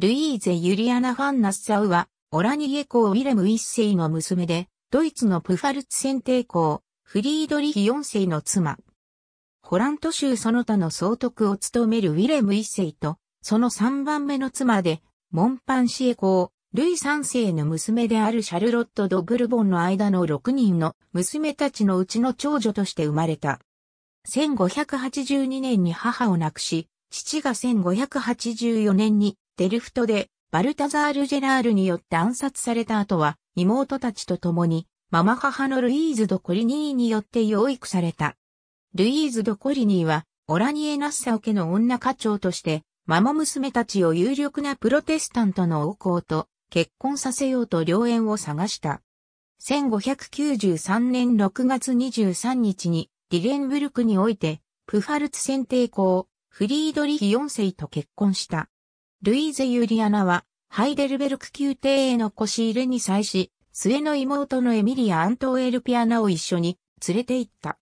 ルイーゼ・ユリアナ・ファン・ナッサウは、オラニエ公ウィレム一世の娘で、ドイツのプファルツ先帝公、フリードリヒ四世の妻。ホラント州その他の総督を務めるウィレム一世と、その三番目の妻で、モンパンシエ公、ルイ三世の娘であるシャルロット・ド・ブルボンの間の6人の娘たちのうちの長女として生まれた。1582年に母を亡くし、父が1584年にデルフトでバルタザール・ジェラールによって暗殺された後は妹たちと共にママ母のルイーズ・ド・コリニーによって養育された。ルイーズ・ド・コリニーはオラニエ・ナッサオ家の女課長としてママ娘たちを有力なプロテスタントの王侯と結婚させようと良縁を探した。1593年6月23日にディレンブルクにおいてプファルツ選帝公フリードリヒ4世と結婚した。ルイーゼ・ユリアナは、ハイデルベルク宮廷への腰入れに際し、末の妹のエミリア・アントエルピアナを一緒に連れて行った。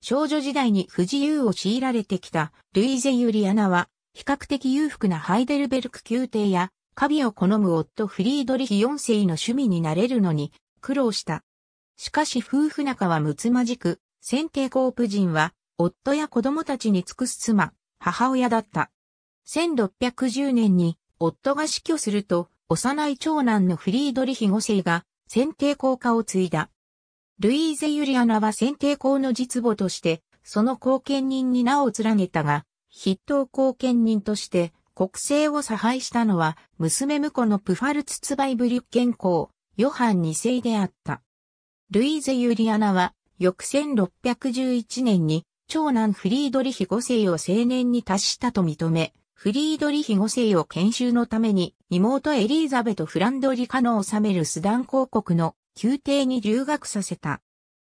少女時代に不自由を強いられてきたルイーゼ・ユリアナは、比較的裕福なハイデルベルク宮廷や、カビを好む夫フリードリヒ4世の趣味になれるのに苦労した。しかし夫婦仲はむつまじく、先帝コープ人は、夫や子供たちに尽くす妻、母親だった。1610年に夫が死去すると、幼い長男のフリードリヒ5世が選定校家を継いだ。ルイーゼ・ユリアナは選定校の実母として、その後見人に名を連ねたが、筆頭後見人として国政を差配したのは、娘婿のプファルツ・ツバイブリュッケン公、ヨハン2世であった。ルイーゼ・ユリアナは、翌1611年に、長男フリードリヒ5世を青年に達したと認め、フリードリヒ5世を研修のために、妹エリーザベとフランドリカの治めるスダン公国の宮廷に留学させた。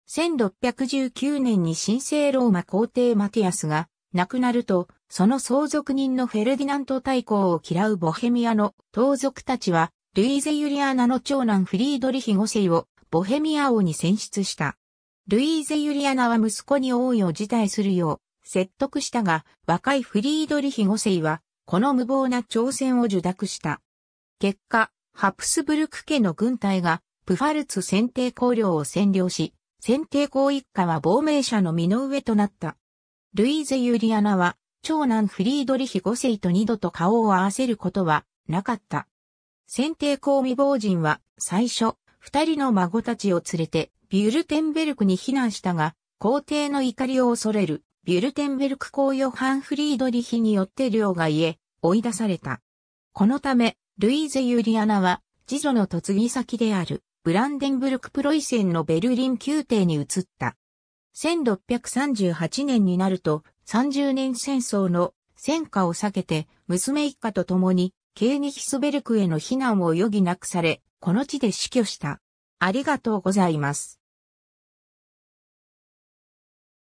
1619年に神聖ローマ皇帝マティアスが亡くなると、その相続人のフェルディナント大公を嫌うボヘミアの盗賊たちは、ルイーゼ・ユリアーナの長男フリードリヒ5世をボヘミア王に選出した。ルイーゼ・ユリアナは息子に王位を辞退するよう説得したが、若いフリードリヒ5世は、この無謀な挑戦を受諾した。結果、ハプスブルク家の軍隊が、プファルツ選定公領を占領し、選定公一家は亡命者の身の上となった。ルイーゼ・ユリアナは、長男フリードリヒ5世と二度と顔を合わせることはなかった。選定公未亡人は最初、二人の孫たちを連れてビュルテンベルクに避難したが、皇帝の怒りを恐れるビュルテンベルク公ヨハン・フリードリヒによって領外へ追い出された。このため、ルイーゼ・ユリアナは、次女の嫁ぎ先である、ブランデンブルク・プロイセンのベルリン宮廷に移った。1638年になると、30年戦争の戦火を避けて、娘一家と共に、ケーニヒスベルクへの避難を余儀なくされ、この地で死去した。ありがとうございます。